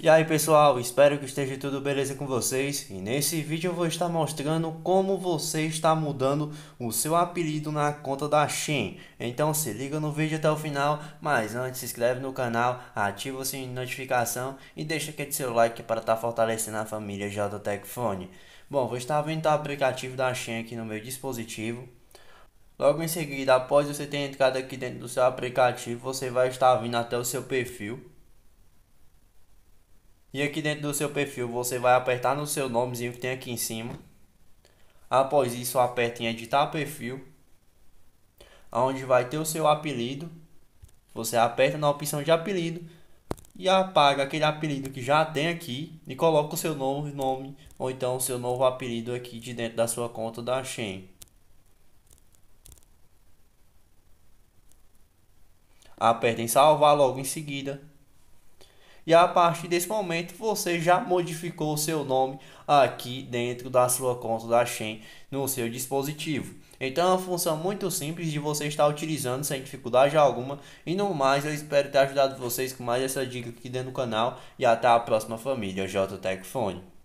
E aí pessoal, espero que esteja tudo beleza com vocês e nesse vídeo eu vou estar mostrando como você está mudando o seu apelido na conta da Shin. Então se liga no vídeo até o final, mas antes se inscreve no canal, ativa o sininho de notificação e deixa aquele seu like para estar tá fortalecendo a família JTEC Bom, vou estar vendo o aplicativo da Shin aqui no meu dispositivo. Logo em seguida, após você ter entrado aqui dentro do seu aplicativo, você vai estar vindo até o seu perfil. E aqui dentro do seu perfil você vai apertar no seu nomezinho que tem aqui em cima. Após isso, aperta em editar perfil. Onde vai ter o seu apelido. Você aperta na opção de apelido e apaga aquele apelido que já tem aqui e coloca o seu novo nome ou então o seu novo apelido aqui de dentro da sua conta da Shen. Aperta em salvar logo em seguida e a partir desse momento você já modificou o seu nome aqui dentro da sua conta da Shen no seu dispositivo. Então é uma função muito simples de você estar utilizando sem dificuldade alguma. E no mais, eu espero ter ajudado vocês com mais essa dica aqui dentro do canal. E até a próxima família, JTecFone.